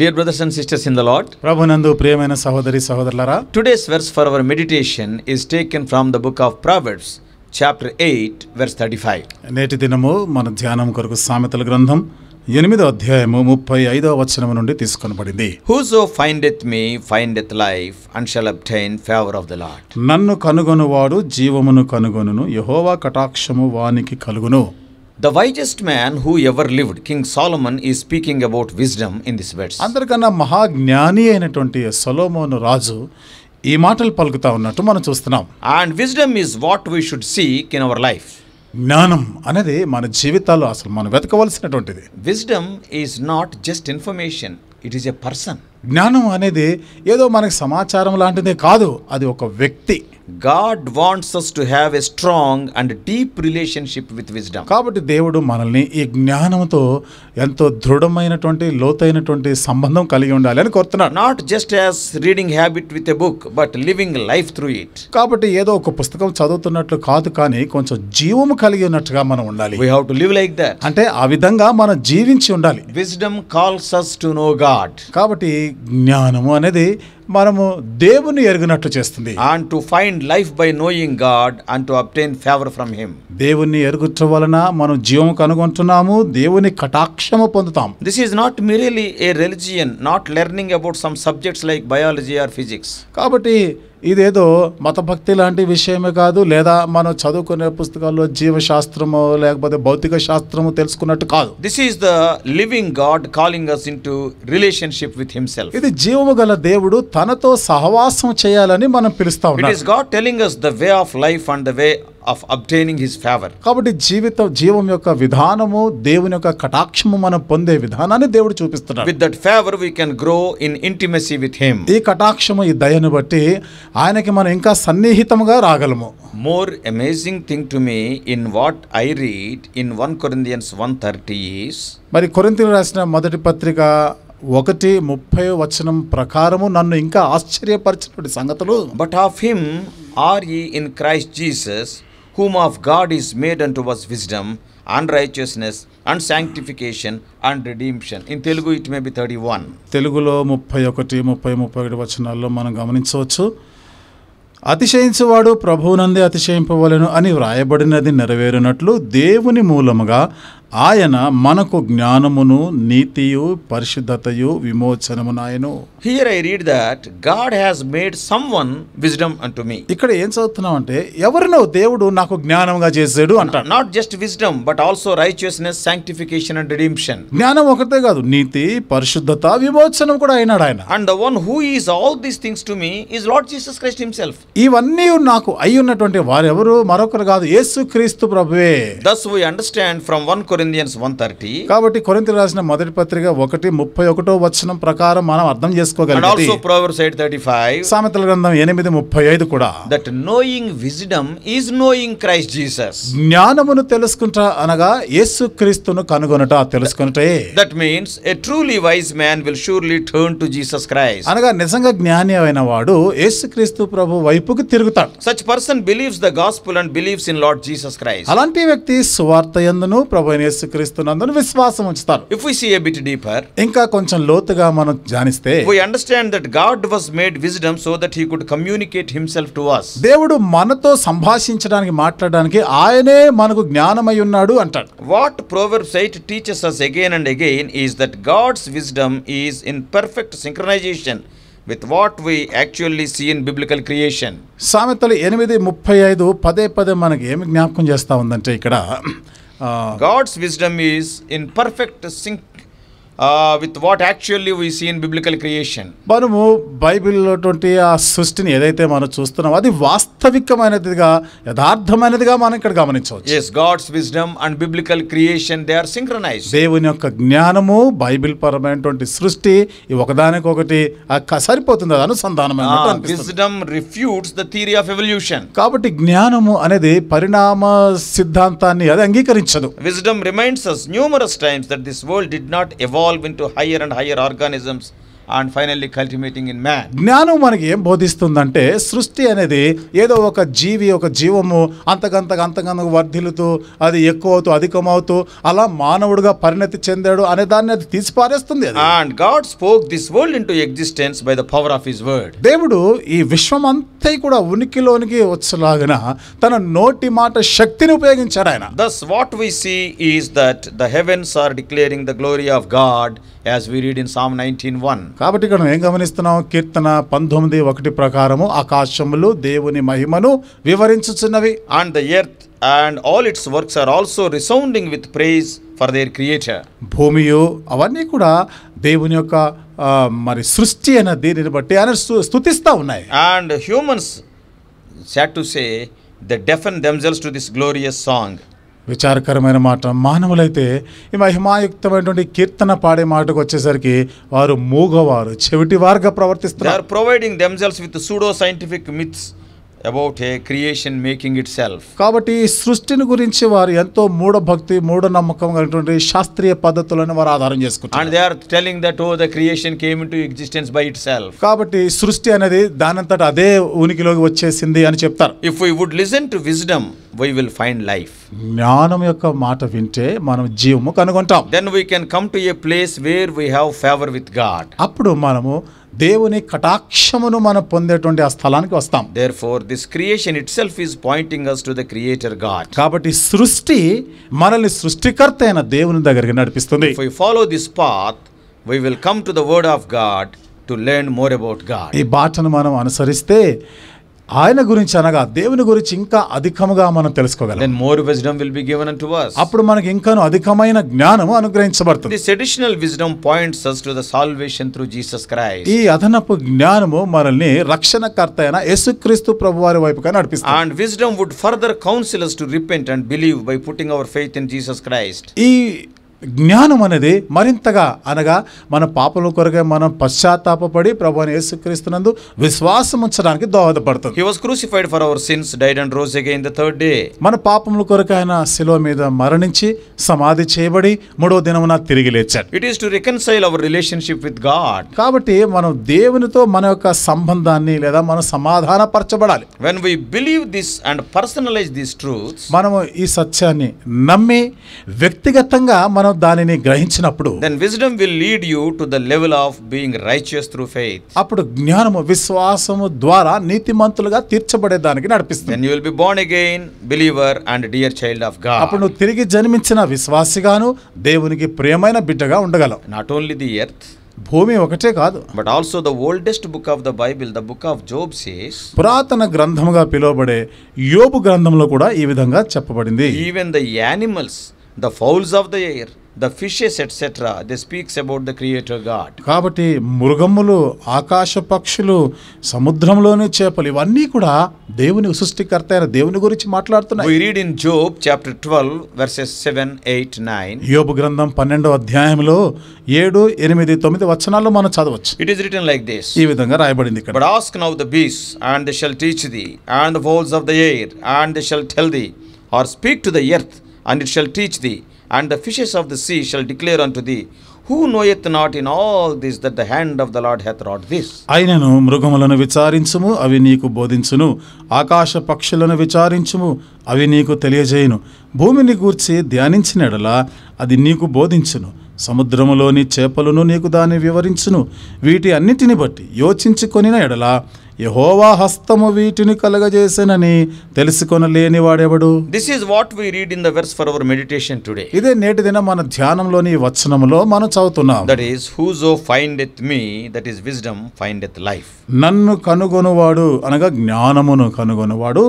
dear brothers and sisters in the Lord ప్రభునందు ప్రియమైన సహోదరి సహోదరులరా today's verse for our meditation is taken from the book of Proverbs chapter eight verse thirty five నేటి దినము మన ధ్యానం కొరకు సామెతల గ్రంథం ఎనిమిదో అధ్యాయము ముప్పై ఐదో వచనం నుండి తీసుకొనబడింది findeth me findeth life and shall obtain favour of the Lord నన్ను కనుగొనువాడు జీవమును కనుగొనును యహోవా కటాక్షము వానికి కలుగును the wisest man who ever lived King Solomon is speaking about wisdom in this words అందరికన్నా మహాజ్ఞాని అయినటువంటి సొలోమోన్ రాజు ఈ మాటలు పలుకుతా ఉన్నట్టు మనం చూస్తున్నాం and wisdom is what we should seek in our life జ్ఞానం అనేది మన జీవితాల్లో అసలు మనం వెతకవలసినటువంటిది wisdom is not just information it is a person జ్ఞానం అనేది ఏదో మనకి సమాచారం లాంటిదే కాదు అది ఒక వ్యక్తి God wants us to have a strong and deep relationship with wisdom కాబట్టి దేవుడు మనల్ని ఈ జ్ఞానంతో ఎంతో దృఢమైనటువంటి లోతైనటువంటి సంబంధం కలిగి ఉండాలి అని కోరుతున్నాడు not just as reading habit with a book but living life through it కాబట్టి ఏదో ఒక పుస్తకం చదువుతున్నట్లు కాదు కానీ కొంచెం జీవము కలిగి ఉన్నట్టుగా మనం ఉండాలి we have to live like that అంటే ఆ విధంగా మనం జీవించి ఉండాలి wisdom calls us to know God కాబట్టి జ్ఞానము అనేది మనము దేవుని ఎరుగునట్లు చేస్తుంది and to find life by knowing God and to obtain favour from him దేవుని ఎరుగుట వలన మనం జీవం కనుగొంటున్నాము దేవుని కటాక్షము పొందుతాం this is not merely a religion not learning about some subjects like biology or physics కాబట్టి ఇదేదో మతభక్తి లాంటి విషయమే కాదు లేదా మనం చదువుకునే పుస్తకాల్లో జీవశాస్త్రము లేకపోతే భౌతిక శాస్త్రము తెలుసుకున్నట్టు కాదు this is the living God calling us in relationship with himself ఇది జీవము గల దేవుడు తనతో సహవాసం చేయాలని మనం పిలుస్తాం it is God telling us the way of life and the way of obtaining his favour కాబట్టి జీవితం జీవం యొక్క విధానము దేవుని యొక్క కటాక్షము మనం పొందే విధానాన్ని దేవుడు చూపిస్తున్నాడు with that favour we can grow in intimacy with him ఈ కటాక్షము ఈ దయను బట్టి ఆయనకి మనం ఇంకా సన్నిహితంగా రాగలము more amazing thing to me in what I read in one Corinthians one thirty మరి కొరింతలు రాసిన మొదటి పత్రిక ఒకటి ముప్పై వచనం ప్రకారము నన్ను ఇంకా ఆశ్చర్యపరిచిన సంగతులు but of him are ye in Christ Jesus whom of God is made and was wisdom and righteousness and sanctification and redemption in Telugu it may be thirty one తెలుగులో ముప్పై ఒకటి ముప్పై ముప్పై ఒకటి వచనాల్లో మనం గమనించవచ్చు అతిశయించువాడు ప్రభువునందే అతిశయింపవలను అని వ్రాయబడినది నెరవేరినట్లు దేవుని మూలముగా ఆయన మనకు జ్ఞానమును నీతియు పరిశుద్ధతయు విమోచనమునాయను here I read that God has made someone wisdom unto me ఇక్కడ ఏం చదువుతున్నాం అంటే ఎవరినో దేవుడు నాకు జ్ఞానంగా చేశాడు అంట not just wisdom but also righteousness sanctification and redemption జ్ఞానం ఒకటే కాదు నీతి పరిశుద్ధత విమోచనం కూడా అయినాడు ఆయన and the one who is all these things to me is Lord Jesus Christ himself ఇవన్నీ నాకు అయి ఉన్నటువంటి వారెవరు మరొకరు కాదు యేసు క్రీస్తు ప్రభువే thus we understand from one Corinthians one thirty కాబట్టి కొరింత రాసిన మొదటి పత్రిక ఒకటి ముప్పై ఒకటో వచనం ప్రకారం మనం అర్థం చేసుకోగలం ఆల్సో ప్రొవర్బ్స్ థర్టీ ఫైవ్ సామెతల గ్రంథం ఎనిమిది ముప్పై ఐదు కూడా that knowing wisdom is knowing Christ Jesus జ్ఞానమును తెలుసుకుంటా అనగా యేసు క్రీస్తును కనుగొనట తెలుసుకుంటే that means a truly wise man will surely turn to Jesus Christ అనగా నిజంగా జ్ఞాని అయిన వాడు యేసుక్రీస్తు ప్రభు వైపుకి తిరుగుతాడు such person believes the gospel and believes in Lord Jesus Christ అలాంటి వ్యక్తి సువార్త యందును ప్రభు అయిన యేసుక్రీస్తునందు విశ్వాసం ఉంచుతారు if we see bit deeper ఇంకా కొంచెం లోతుగా మనం జానిస్తే we understand that God was made wisdom so that he could communicate himself to us దేవుడు మనతో సంభాషించడానికి మాట్లాడడానికి ఆయనే మనకు జ్ఞానమై ఉన్నాడు అంటాడు what Proverbs eight teaches us again and again is that God's wisdom is in perfect synchronization with what we actually see in biblical creation సామెతలు ఎనిమిది ముప్పై ఐదు పదే పదే మనకి ఏమి జ్ఞాపకం చేస్తూ ఉందంటే ఇక్కడ God's wisdom is in perfect sync with what actually we seen biblical creation మనము బైబిల్లోటువంటి ఆ సృష్టిని ఏదైతే మనం చూస్తున్నాం అది వాస్తవికమైనదిగా యథార్థమైనదిగా మనం ఇక్కడ గమనించవచ్చు as God's wisdom and biblical creation they are synchronize దేవుని యొక్క జ్ఞానము బైబిల్ పరమైనటువంటి సృష్టి ఒకదానికొకటి సరిపోతుంది అది అనుసంధానమైన wisdom refutes the theory of evolution కాబట్టి జ్ఞానము అనేది పరిణామ సిద్ధాంతాన్ని అది అంగీకరించదు wisdom reminds us numerous times that this world did not evolve evolve into higher and higher organisms and finally cultivating in man జ్ఞానం మనకి ఏం బోధిస్తుందంటే సృష్టి అనేది ఏదో ఒక జీవి ఒక జీవము అంతకంతకు అంతకంతకు వర్ధిల్లుతూ అది ఎక్కువ అవుతూ అధికమవుతూ అలా మానవుడుగా పరిణతి చెందాడు అనే దాన్ని అది తీసిపారేస్తుంది and God spoke this world into existence by the power of his word దేవుడు ఈ విశ్వం అంతా కూడా ఉనికిలోనికి వచ్చలాగిన తన నోటి మాట శక్తిని ఉపయోగించాడు ఆయన thus what we see is that the heavens are declaring the glory of God as we read in Psalm nineteen one కాబట్టి ఇక్కడ ఏం గమనిస్తున్నాం కీర్తన పంతొమ్మిది ఒకటి ప్రకారము ఆకాశములు దేవుని మహిమను వివరించుచున్నవి and the earth and all its works are also resounding with praise for their creator భూమియు అవన్నీ కూడా దేవుని యొక్క మరి సృష్టి అయిన దీనిని బట్టి ఆయన స్థుతిస్తూ ఉన్నాయి and humans sought to say the deafen themselves to this glorious song విచారకరమైన మాట మానవులైతే ఈ మహిమాయుక్తమైనటువంటి కీర్తన పాడే మాటకు వచ్చేసరికి వారు మూగవారు చెవిటి వారుగా ప్రవర్తిస్తారు providing themselves with pseudo scientific myths about a creation making itself కాబట్టి సృష్టిని గురించి వారు ఎంతో మూఢభక్తి మూఢనమ్మకం కలిగినటువంటి శాస్త్రీయ పద్ధతులను వారు ఆధారం చేసుకుంటారు and they are telling that oh the creation came to existence by itself కాబట్టి సృష్టి అనేది దానంతట అదే ఉనికిలోకి వచ్చేసింది అని చెప్తారు if we would listen to wisdom we will find life జ్ఞానం యొక్క మాట వింటే మనం జీవము కనుగొంటాం then we can come to a place where we have favour with God అప్పుడు మనము దేవుని కటాక్షమును మనం పొందేటువంటి ఆ స్థలానికి వస్తాం therefore this creation it itself is pointing us to the creator God కాబట్టి సృష్టి మనల్ని సృష్టికర్త అయిన దేవుని దగ్గరికి నడిపిస్తుంది if follow this path we will come to the word of God to learn more about God ఈ బాటను మనం అనుసరిస్తే ఆయన గురించి అనగా దేవుని గురించి ఇంకా అధికముగా మనం తెలుసుకోగలం more wisdom will be given to us అప్పుడు మనకి ఇంకాను అధికమైన జ్ఞానము అనుగ్రహించబడుతుంది this additional wisdom points us to the salvation through Jesus Christ ఈ అదనపు జ్ఞానము మనల్ని రక్షణకర్త అయిన యేసుక్రీస్తు ప్రభువారి వైపుగా నడిపిస్తుంది and wisdom would further counsel us to repent and believe by putting our faith in Jesus Christ ఈ జ్ఞానం అనేది మరింతగా అనగా మన పాపల కొరకే మనం పశ్చాత్తాపడి ప్రభుని యేసుక్రీస్తునందు విశ్వాసం ఉంచడానికి దోహదపడుతుంది he was crucified for our sins died and rose again the third day మన పాపముల కొరకు ఆయన శిలువ మీద మరణించి సమాధి చేయబడి మూడో దినమున తిరిగి లేచాడు it is to reconcile our relationship with God కాబట్టి మనం దేవునితో మన యొక్క సంబంధాన్ని లేదా మనం సమాధాన పరచబడాలి when we believe this and personalise this truth మనం ఈ సత్యాన్ని నమ్మి వ్యక్తిగతంగా మనం మనం దానిని గ్రహించినప్పుడు then wisdom will lead you to the level of being righteous through faith అప్పుడు జ్ఞానము విశ్వాసము ద్వారా నీతిమంతులుగా తీర్చబడే దానికి నడిపిస్తుంది then you will be born again believer and dear child of God అప్పుడు నువ్వు తిరిగి జన్మించిన విశ్వాసిగాను దేవునికి ప్రియమైన బిడ్డగా ఉండగలవు నాట్ ఓన్లీ ది ఎర్త్ భూమి ఒకటే కాదు but also the oldest book of the Bible the book of Job says పురాతన గ్రంథముగా పిలువబడే యోబు గ్రంథంలో కూడా ఈ విధంగా చెప్పబడింది even the animals the fowls of the air the fishes etcetera they speaks about the creator God కాబట్టి మృగములు ఆకాశ పక్షులు సముద్రంలోని చేపలు ఇవన్నీ కూడా దేవుని సృష్టికర్త అయిన దేవుని గురించి మాట్లాడుతున్నాయి we read in Job chapter 12 verses 7 8 9 యోబు గ్రంథం 12వ అధ్యాయంలో 7 8 9 వచనాలు మనం చదవచ్చు it is written like this ఈ విధంగా రాయబడింది ఇక్కడ but ask now the beasts and they shall teach thee and the fowls of the air and they shall tell thee or speak to the earth and it shall teach thee and the fishes of the sea shall declare unto thee who knoweth not in all this that the hand of the Lord hath rot this ఆయనను మృగములను విచారించుము అవి నీకు బోధించును ఆకాశ పక్షులను విచారించుము అవి నీకు తెలియజేయును భూమిని గూర్చి ధ్యానించిన ధ్యానించినడలా అది నీకు బోధించును సముద్రములోని చేపలను నీకు దాన్ని వివరించును వీటి అన్నిటిని బట్టి యోచించుకొనిన ఎడలా యహోవా హస్తము వీటిని తెలుసుకొని తెలుసుకొనలేని వాడెవడు this is what we read in the verse for our meditation today ఇదే నేటి దిన మన ధ్యానంలోని వచనములో మనం చదువుతున్నాం that is whoso findeth me that is wisdom findeth life నన్ను కనుగొనువాడు అనగా జ్ఞానమును కనుగొనువాడు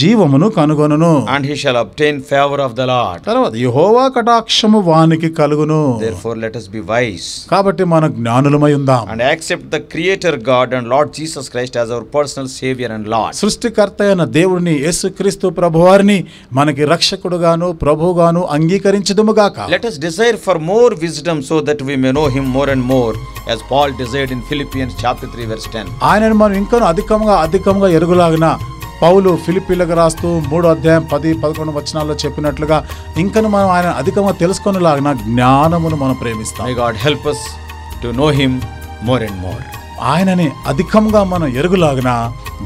జీవమును కనుగొనును and he shall obtain favour of the Lord తర్వాత యహోవా కటాక్షము వానికి కలుగును therefore let us be wise కాబట్టి మన జ్ఞానులమై ఉందాం and accept the creator God and Lord Jesus Christ as our personal saviour and Lord సృష్టికర్త అయిన దేవుడిని యేసు క్రీస్తు ప్రభువారిని మనకి రక్షకుడుగాను ప్రభువుగాను అంగీకరించదుముగాక let us desire for more wisdom so that we may know him more and more as Paul desired in Philippians chapter 3 verse 10 ఆయనను మనం ఇంకను అధికంగా అధికంగా ఎరుగులాగిన పౌలు ఫిలిపీలకు రాస్తూ మూడో అధ్యాయం పది పదకొండు వచనాల్లో చెప్పినట్లుగా ఇంకను మనం ఆయన అధికంగా తెలుసుకునేలాగిన జ్ఞానమును మనం ప్రేమిస్తాం God help us to know him more and more ఆయనని అధికంగా మనం ఎరుగులాగిన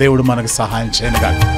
దేవుడు మనకు సహాయం కానీ